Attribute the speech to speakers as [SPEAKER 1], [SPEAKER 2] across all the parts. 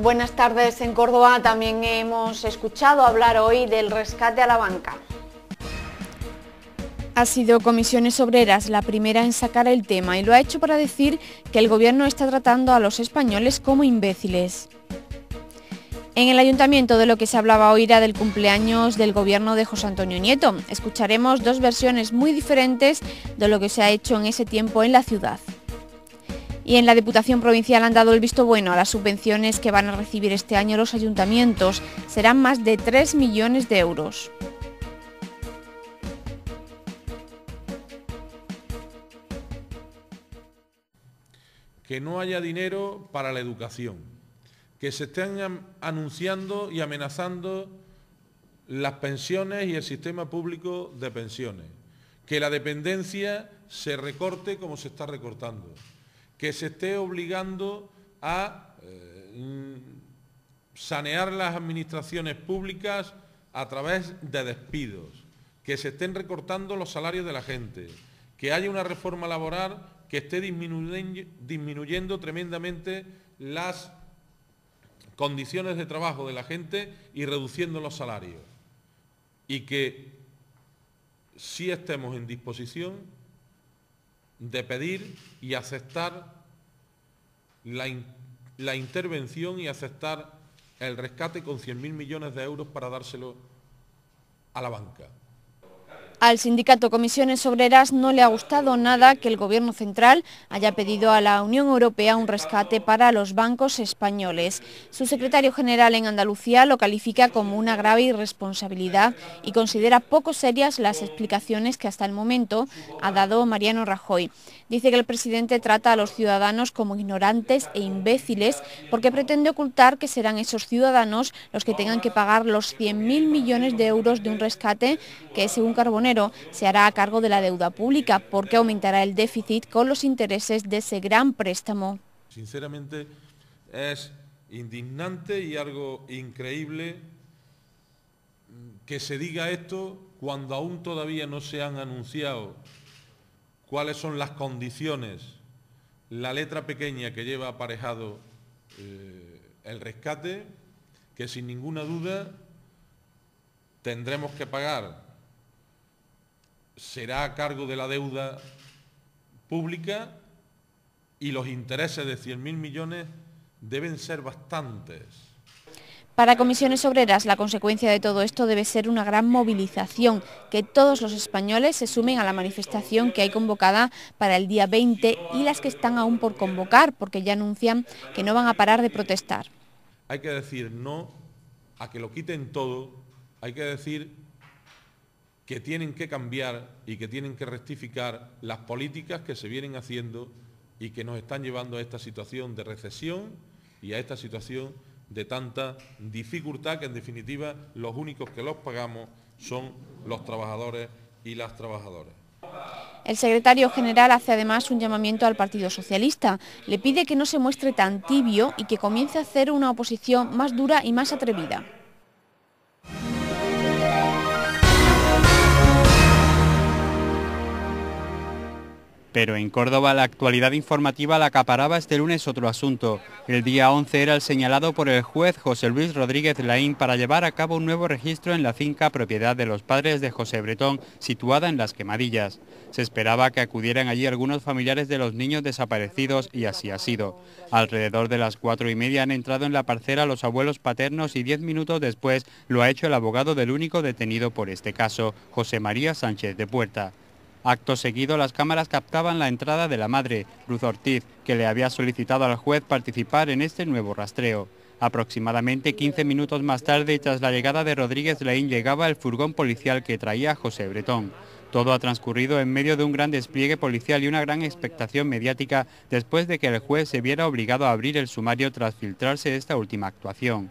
[SPEAKER 1] buenas tardes. En Córdoba también hemos escuchado hablar hoy del rescate a la banca. Ha sido Comisiones Obreras la primera en sacar el tema y lo ha hecho para decir que el gobierno está tratando a los españoles como imbéciles. En el ayuntamiento de lo que se hablaba hoy era del cumpleaños del gobierno de José Antonio Nieto. Escucharemos dos versiones muy diferentes de lo que se ha hecho en ese tiempo en la ciudad y en la Diputación Provincial han dado el visto bueno a las subvenciones que van a recibir este año los ayuntamientos. Serán más de 3 millones de euros.
[SPEAKER 2] Que no haya dinero para la educación, que se estén anunciando y amenazando las pensiones y el sistema público de pensiones, que la dependencia se recorte como se está recortando que se esté obligando a eh, sanear las administraciones públicas a través de despidos, que se estén recortando los salarios de la gente, que haya una reforma laboral que esté disminuyendo, disminuyendo tremendamente las condiciones de trabajo de la gente y reduciendo los salarios. Y que si estemos en disposición de pedir y aceptar la, la intervención y aceptar el rescate con 100.000 millones de euros para dárselo a la banca.
[SPEAKER 1] Al sindicato Comisiones Obreras no le ha gustado nada que el Gobierno central haya pedido a la Unión Europea un rescate para los bancos españoles. Su secretario general en Andalucía lo califica como una grave irresponsabilidad y considera poco serias las explicaciones que hasta el momento ha dado Mariano Rajoy. Dice que el presidente trata a los ciudadanos como ignorantes e imbéciles porque pretende ocultar que serán esos ciudadanos los que tengan que pagar los 100.000 millones de euros de un rescate que, según Carbonero, se hará a cargo de la deuda pública porque aumentará el déficit con los intereses de ese gran préstamo.
[SPEAKER 2] Sinceramente es indignante y algo increíble que se diga esto cuando aún todavía no se han anunciado cuáles son las condiciones, la letra pequeña que lleva aparejado eh, el rescate, que sin ninguna duda tendremos que pagar será a cargo de la deuda pública y los intereses de 100.000 millones deben ser bastantes.
[SPEAKER 1] Para comisiones obreras, la consecuencia de todo esto debe ser una gran movilización, que todos los españoles se sumen a la manifestación que hay convocada para el día 20 y las que están aún por convocar, porque ya anuncian que no van a parar de protestar.
[SPEAKER 2] Hay que decir no a que lo quiten todo, hay que decir que tienen que cambiar y que tienen que rectificar las políticas que se vienen haciendo y que nos están llevando a esta situación de recesión y a esta situación de tanta dificultad que en definitiva los únicos que los pagamos son los trabajadores y las trabajadoras.
[SPEAKER 1] El secretario general hace además un llamamiento al Partido Socialista. Le pide que no se muestre tan tibio y que comience a hacer una oposición más dura y más atrevida.
[SPEAKER 3] Pero en Córdoba la actualidad informativa la acaparaba este lunes otro asunto. El día 11 era el señalado por el juez José Luis Rodríguez Laín para llevar a cabo un nuevo registro en la finca propiedad de los padres de José Bretón, situada en Las Quemadillas. Se esperaba que acudieran allí algunos familiares de los niños desaparecidos y así ha sido. Alrededor de las cuatro y media han entrado en la parcela los abuelos paternos y diez minutos después lo ha hecho el abogado del único detenido por este caso, José María Sánchez de Puerta. Acto seguido, las cámaras captaban la entrada de la madre, Luz Ortiz, que le había solicitado al juez participar en este nuevo rastreo. Aproximadamente 15 minutos más tarde, tras la llegada de Rodríguez Laín, llegaba el furgón policial que traía a José Bretón. Todo ha transcurrido en medio de un gran despliegue policial y una gran expectación mediática después de que el juez se viera obligado a abrir el sumario tras filtrarse esta última actuación.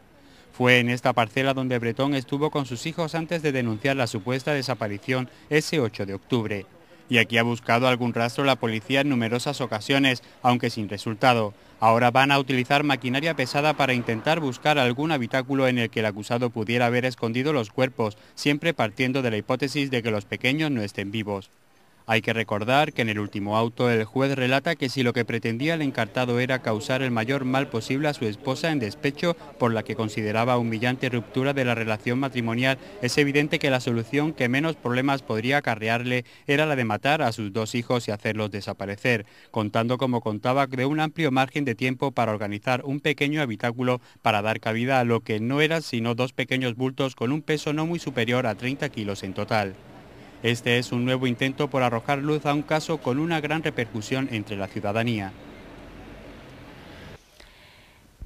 [SPEAKER 3] Fue en esta parcela donde Bretón estuvo con sus hijos antes de denunciar la supuesta desaparición ese 8 de octubre y aquí ha buscado algún rastro la policía en numerosas ocasiones, aunque sin resultado. Ahora van a utilizar maquinaria pesada para intentar buscar algún habitáculo en el que el acusado pudiera haber escondido los cuerpos, siempre partiendo de la hipótesis de que los pequeños no estén vivos. Hay que recordar que en el último auto el juez relata que si lo que pretendía el encartado era causar el mayor mal posible a su esposa en despecho por la que consideraba humillante ruptura de la relación matrimonial, es evidente que la solución que menos problemas podría acarrearle era la de matar a sus dos hijos y hacerlos desaparecer, contando como contaba de un amplio margen de tiempo para organizar un pequeño habitáculo para dar cabida a lo que no eran sino dos pequeños bultos con un peso no muy superior a 30 kilos en total. Este es un nuevo intento por arrojar luz a un caso con una gran repercusión entre la ciudadanía.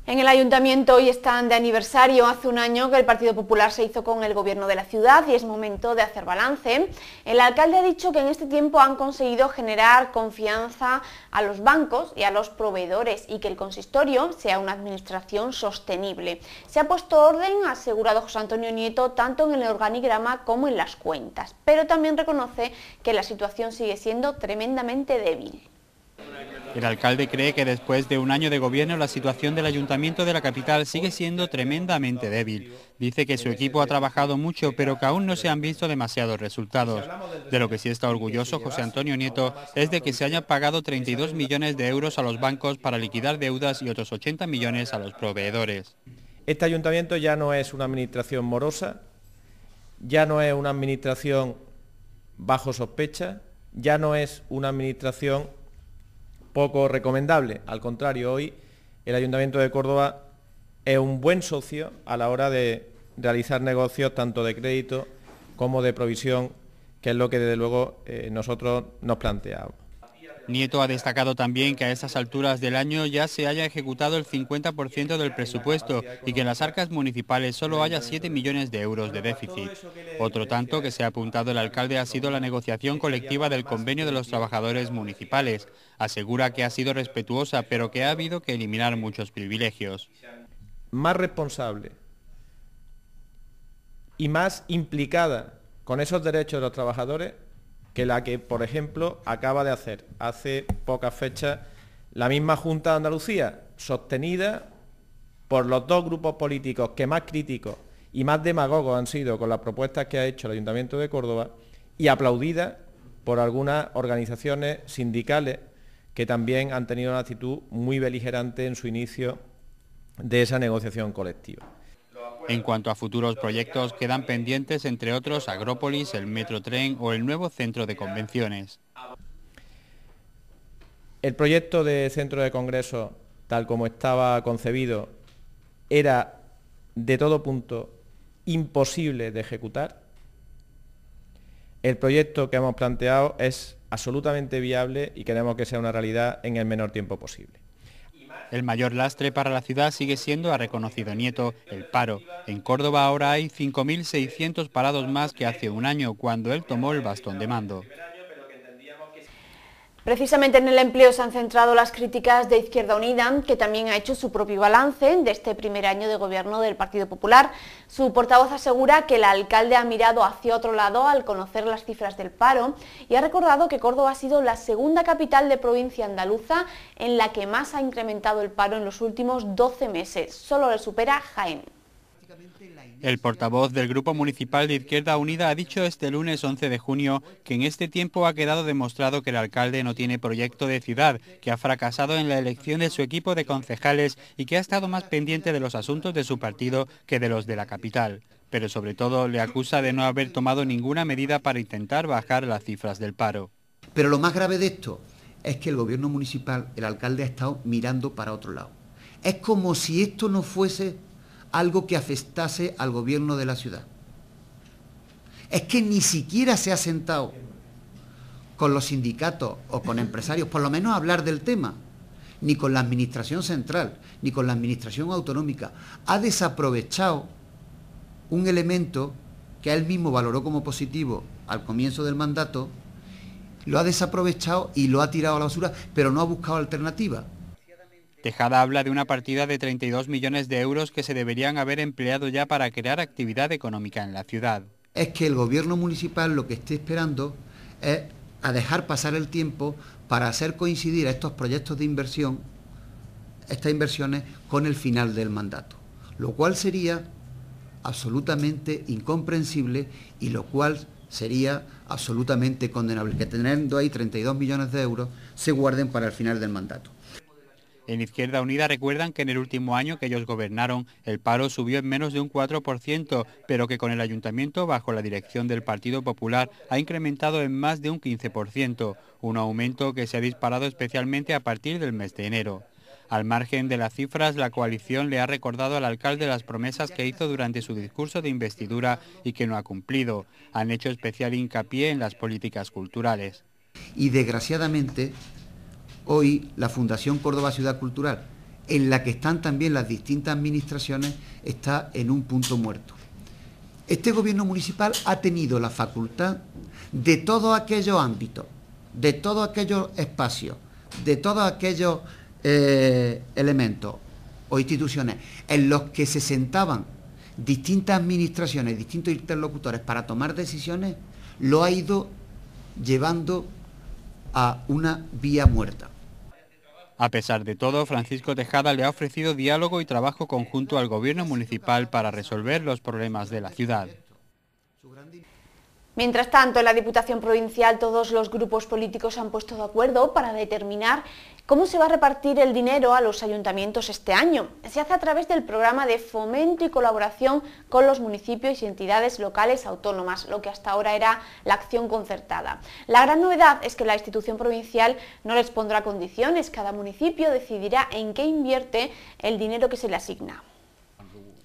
[SPEAKER 1] En el ayuntamiento hoy están de aniversario. Hace un año que el Partido Popular se hizo con el gobierno de la ciudad y es momento de hacer balance. El alcalde ha dicho que en este tiempo han conseguido generar confianza a los bancos y a los proveedores y que el consistorio sea una administración sostenible. Se ha puesto orden, ha asegurado José Antonio Nieto, tanto en el organigrama como en las cuentas, pero también reconoce que la situación sigue siendo tremendamente débil.
[SPEAKER 3] El alcalde cree que después de un año de gobierno la situación del ayuntamiento de la capital sigue siendo tremendamente débil. Dice que su equipo ha trabajado mucho, pero que aún no se han visto demasiados resultados. De lo que sí está orgulloso José Antonio Nieto es de que se haya pagado 32 millones de euros a los bancos para liquidar
[SPEAKER 4] deudas y otros 80 millones a los proveedores. Este ayuntamiento ya no es una administración morosa, ya no es una administración bajo sospecha, ya no es una administración poco recomendable. Al contrario, hoy el Ayuntamiento de Córdoba es un buen socio a la hora de realizar negocios tanto de crédito como de provisión, que es lo que desde luego eh, nosotros nos planteamos. Nieto ha destacado también que a estas alturas del año ya se
[SPEAKER 3] haya ejecutado el 50% del presupuesto y que en las arcas municipales solo haya 7 millones de euros de déficit. Otro tanto que se ha apuntado el alcalde ha sido la negociación colectiva del convenio de los trabajadores municipales. Asegura que ha sido respetuosa, pero que ha habido
[SPEAKER 4] que eliminar muchos privilegios. Más responsable y más implicada con esos derechos de los trabajadores que la que, por ejemplo, acaba de hacer hace pocas fechas la misma Junta de Andalucía, sostenida por los dos grupos políticos que más críticos y más demagogos han sido con las propuestas que ha hecho el Ayuntamiento de Córdoba y aplaudida por algunas organizaciones sindicales que también han tenido una actitud muy beligerante en su inicio de esa negociación colectiva. En cuanto a futuros
[SPEAKER 3] proyectos, quedan pendientes, entre otros, Agrópolis, el Metrotren o el nuevo centro de convenciones.
[SPEAKER 4] El proyecto de centro de congreso, tal como estaba concebido, era de todo punto imposible de ejecutar. El proyecto que hemos planteado es absolutamente viable y queremos que sea una realidad en el menor tiempo posible.
[SPEAKER 3] El mayor lastre para la ciudad sigue siendo, ha reconocido Nieto, el paro. En Córdoba ahora hay 5.600 parados más que hace un año cuando él tomó el bastón de mando.
[SPEAKER 1] Precisamente en el empleo se han centrado las críticas de Izquierda Unida, que también ha hecho su propio balance de este primer año de gobierno del Partido Popular. Su portavoz asegura que el alcalde ha mirado hacia otro lado al conocer las cifras del paro y ha recordado que Córdoba ha sido la segunda capital de provincia andaluza en la que más ha incrementado el paro en los últimos 12 meses. Solo le supera Jaén.
[SPEAKER 3] El portavoz del Grupo Municipal de Izquierda Unida ha dicho este lunes 11 de junio que en este tiempo ha quedado demostrado que el alcalde no tiene proyecto de ciudad, que ha fracasado en la elección de su equipo de concejales y que ha estado más pendiente de los asuntos de su partido que de los de la capital. Pero sobre todo le acusa de no haber tomado ninguna medida para intentar bajar las cifras del paro.
[SPEAKER 5] Pero lo más grave de esto es que el gobierno municipal, el alcalde ha estado mirando para otro lado. Es como si esto no fuese algo que afectase al gobierno de la ciudad. Es que ni siquiera se ha sentado con los sindicatos o con empresarios, por lo menos hablar del tema, ni con la Administración Central, ni con la Administración Autonómica. Ha desaprovechado un elemento que él mismo valoró como positivo al comienzo del mandato, lo ha desaprovechado y lo ha tirado a la basura, pero no ha buscado alternativa.
[SPEAKER 3] Tejada habla de una partida de 32 millones de euros que se deberían haber empleado ya para crear actividad
[SPEAKER 5] económica en la ciudad. Es que el gobierno municipal lo que está esperando es a dejar pasar el tiempo para hacer coincidir a estos proyectos de inversión, estas inversiones, con el final del mandato, lo cual sería absolutamente incomprensible y lo cual sería absolutamente condenable, que teniendo ahí 32 millones de euros se guarden para el final del mandato. En Izquierda
[SPEAKER 3] Unida recuerdan que en el último año que ellos gobernaron, el paro subió en menos de un 4%, pero que con el ayuntamiento bajo la dirección del Partido Popular ha incrementado en más de un 15%, un aumento que se ha disparado especialmente a partir del mes de enero. Al margen de las cifras, la coalición le ha recordado al alcalde las promesas que hizo durante su discurso de investidura y que no ha cumplido. Han hecho especial hincapié en las políticas culturales.
[SPEAKER 5] Y desgraciadamente, hoy la Fundación Córdoba Ciudad Cultural, en la que están también las distintas administraciones, está en un punto muerto. Este gobierno municipal ha tenido la facultad de todos aquellos ámbitos, de todos aquellos espacios, de todos aquellos eh, elementos o instituciones en los que se sentaban distintas administraciones, distintos interlocutores para tomar decisiones, lo ha ido llevando a una vía muerta. A pesar de todo, Francisco
[SPEAKER 3] Tejada le ha ofrecido diálogo y trabajo conjunto al gobierno municipal para resolver los problemas de
[SPEAKER 1] la ciudad. Mientras tanto, en la Diputación Provincial todos los grupos políticos se han puesto de acuerdo para determinar cómo se va a repartir el dinero a los ayuntamientos este año. Se hace a través del programa de fomento y colaboración con los municipios y entidades locales autónomas, lo que hasta ahora era la acción concertada. La gran novedad es que la institución provincial no les pondrá condiciones, cada municipio decidirá en qué invierte el dinero que se le asigna.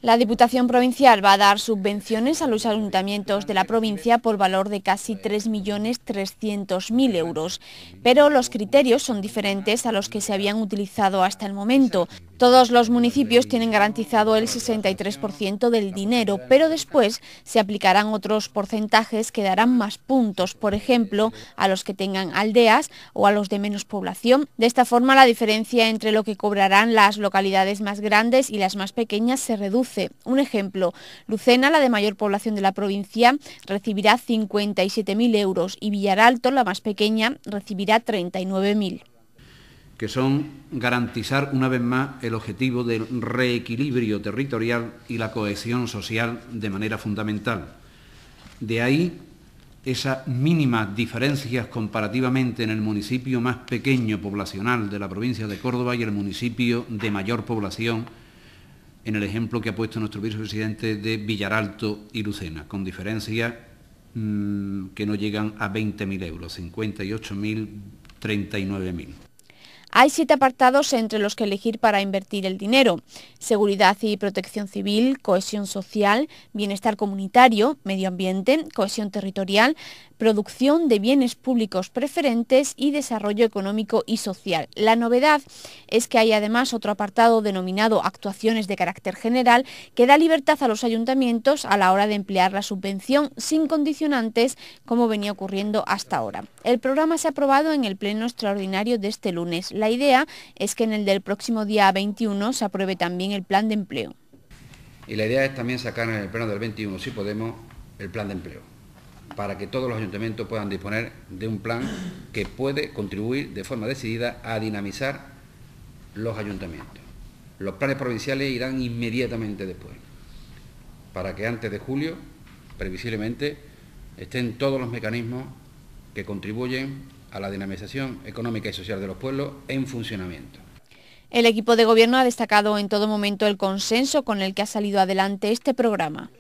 [SPEAKER 1] La Diputación Provincial va a dar subvenciones a los ayuntamientos de la provincia por valor de casi 3.300.000 euros, pero los criterios son diferentes a los que se habían utilizado hasta el momento. Todos los municipios tienen garantizado el 63% del dinero, pero después se aplicarán otros porcentajes que darán más puntos, por ejemplo, a los que tengan aldeas o a los de menos población. De esta forma, la diferencia entre lo que cobrarán las localidades más grandes y las más pequeñas se reduce. Un ejemplo, Lucena, la de mayor población de la provincia, recibirá 57.000 euros y Villaralto, la más pequeña, recibirá 39.000
[SPEAKER 3] que son garantizar una vez más el objetivo del reequilibrio territorial y la cohesión social de manera fundamental. De ahí esas mínimas diferencias comparativamente en el municipio más pequeño poblacional de la provincia de Córdoba y el municipio de mayor población, en el ejemplo que ha puesto nuestro vicepresidente de Villaralto y Lucena, con diferencias mm, que no llegan a 20.000 euros, 58.000, 39.000.
[SPEAKER 1] Hay siete apartados entre los que elegir para invertir el dinero. Seguridad y protección civil, cohesión social, bienestar comunitario, medio ambiente, cohesión territorial, producción de bienes públicos preferentes y desarrollo económico y social. La novedad es que hay además otro apartado denominado actuaciones de carácter general que da libertad a los ayuntamientos a la hora de emplear la subvención sin condicionantes como venía ocurriendo hasta ahora. El programa se ha aprobado en el Pleno Extraordinario de este lunes. La idea es que en el del próximo día 21 se apruebe también el plan de empleo.
[SPEAKER 5] Y la idea es también sacar en el Pleno del 21, si podemos, el plan de empleo para que todos los ayuntamientos puedan disponer de un plan que puede contribuir de forma decidida a dinamizar los ayuntamientos. Los planes provinciales irán inmediatamente después, para que antes de julio, previsiblemente, estén todos los mecanismos que contribuyen a la dinamización económica y social de los pueblos en funcionamiento.
[SPEAKER 1] El equipo de gobierno ha destacado en todo momento el consenso con el que ha salido adelante este programa.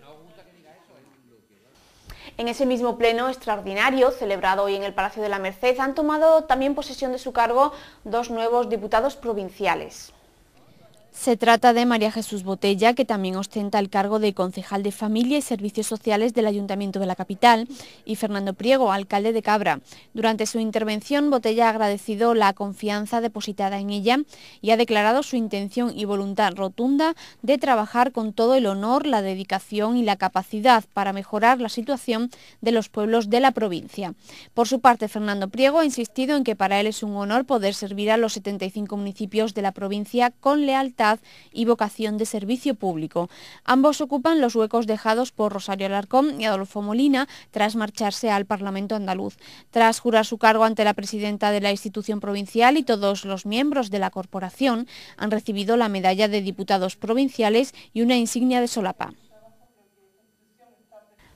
[SPEAKER 1] En ese mismo pleno extraordinario, celebrado hoy en el Palacio de la Merced, han tomado también posesión de su cargo dos nuevos diputados provinciales. Se trata de María Jesús Botella, que también ostenta el cargo de concejal de Familia y Servicios Sociales del Ayuntamiento de la capital, y Fernando Priego, alcalde de Cabra. Durante su intervención, Botella ha agradecido la confianza depositada en ella y ha declarado su intención y voluntad rotunda de trabajar con todo el honor, la dedicación y la capacidad para mejorar la situación de los pueblos de la provincia. Por su parte, Fernando Priego ha insistido en que para él es un honor poder servir a los 75 municipios de la provincia con lealtad y vocación de servicio público. Ambos ocupan los huecos dejados por Rosario Alarcón y Adolfo Molina tras marcharse al Parlamento andaluz. Tras jurar su cargo ante la presidenta de la institución provincial y todos los miembros de la corporación, han recibido la medalla de diputados provinciales y una insignia de solapa.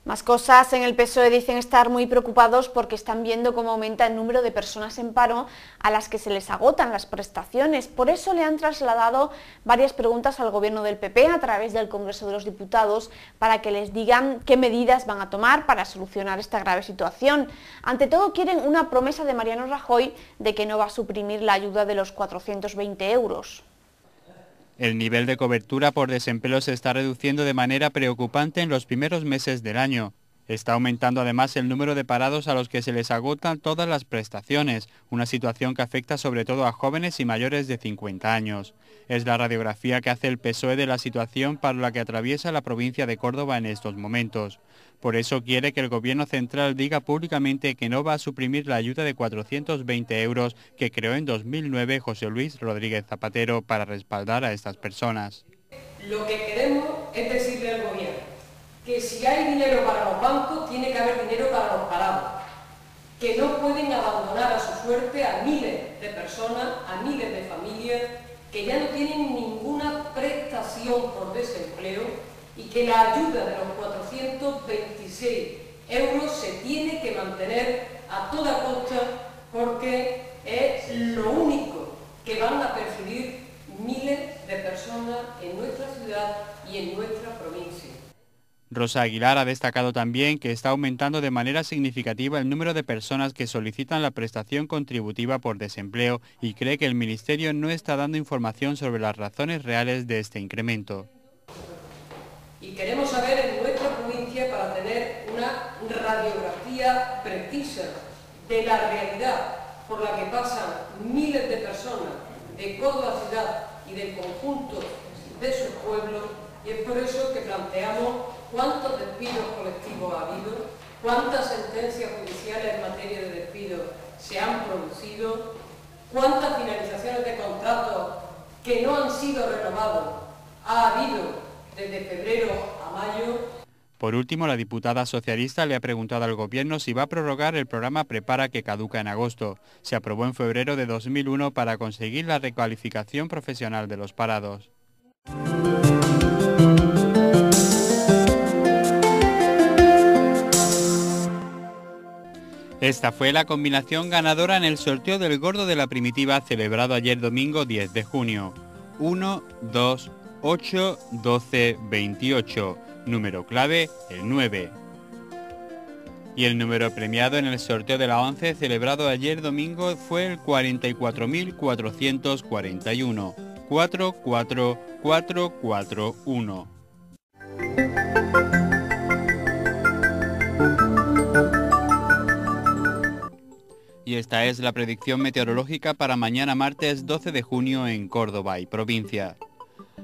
[SPEAKER 1] Más cosas, en el PSOE dicen estar muy preocupados porque están viendo cómo aumenta el número de personas en paro a las que se les agotan las prestaciones. Por eso le han trasladado varias preguntas al gobierno del PP a través del Congreso de los Diputados para que les digan qué medidas van a tomar para solucionar esta grave situación. Ante todo quieren una promesa de Mariano Rajoy de que no va a suprimir la ayuda de los 420 euros.
[SPEAKER 3] El nivel de cobertura por desempleo se está reduciendo de manera preocupante en los primeros meses del año. Está aumentando además el número de parados a los que se les agotan todas las prestaciones, una situación que afecta sobre todo a jóvenes y mayores de 50 años. Es la radiografía que hace el PSOE de la situación para la que atraviesa la provincia de Córdoba en estos momentos. Por eso quiere que el Gobierno Central diga públicamente que no va a suprimir la ayuda de 420 euros que creó en 2009 José Luis Rodríguez Zapatero para respaldar a estas personas.
[SPEAKER 4] Lo que queremos es decirle al Gobierno que si hay dinero para los bancos, tiene que haber dinero para los parados, que no pueden abandonar a su suerte a miles de personas, a miles de familias, que ya no tienen ninguna prestación por desempleo y que la ayuda de los 426 euros se tiene que mantener a toda costa porque es lo único que van a percibir miles
[SPEAKER 3] de personas en nuestra ciudad y en nuestra provincia. Rosa Aguilar ha destacado también que está aumentando de manera significativa el número de personas que solicitan la prestación contributiva por desempleo y cree que el Ministerio no está dando información sobre las razones reales de este incremento.
[SPEAKER 4] Y queremos saber en nuestra provincia para tener una radiografía precisa de la realidad por la que pasan miles de personas de la ciudad y del conjunto de sus pueblos y es por eso que planteamos cuántos despidos colectivos ha habido, cuántas sentencias judiciales en materia de despidos se han producido, cuántas finalizaciones de contratos que no han sido renovados ha habido desde febrero a mayo.
[SPEAKER 3] Por último, la diputada socialista le ha preguntado al Gobierno si va a prorrogar el programa Prepara que caduca en agosto. Se aprobó en febrero de 2001 para conseguir la recualificación profesional de los parados. Esta fue la combinación ganadora en el sorteo del gordo de la primitiva celebrado ayer domingo 10 de junio. 1, 2, 8, 12, 28. Número clave, el 9. Y el número premiado en el sorteo de la 11 celebrado ayer domingo fue el 44.441, 44441. Y esta es la predicción meteorológica para mañana martes 12 de junio en Córdoba y provincia.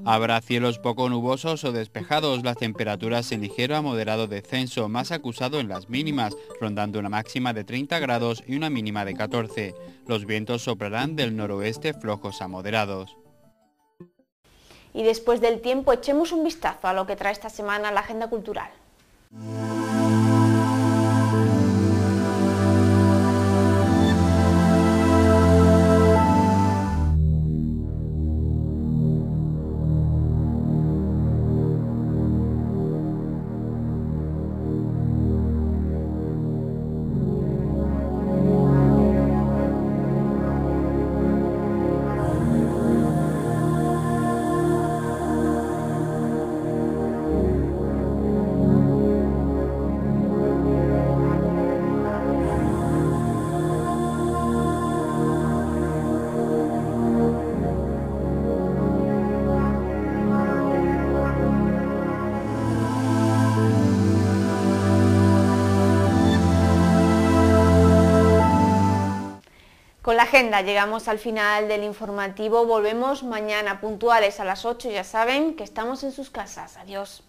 [SPEAKER 3] Habrá cielos poco nubosos o despejados, las temperaturas en ligero a moderado descenso, más acusado en las mínimas, rondando una máxima de 30 grados y una mínima de 14. Los vientos soplarán del noroeste flojos a moderados.
[SPEAKER 1] Y después del tiempo echemos un vistazo a lo que trae esta semana la agenda cultural. Con la agenda llegamos al final del informativo. Volvemos mañana puntuales a las 8. Ya saben que estamos en sus casas. Adiós.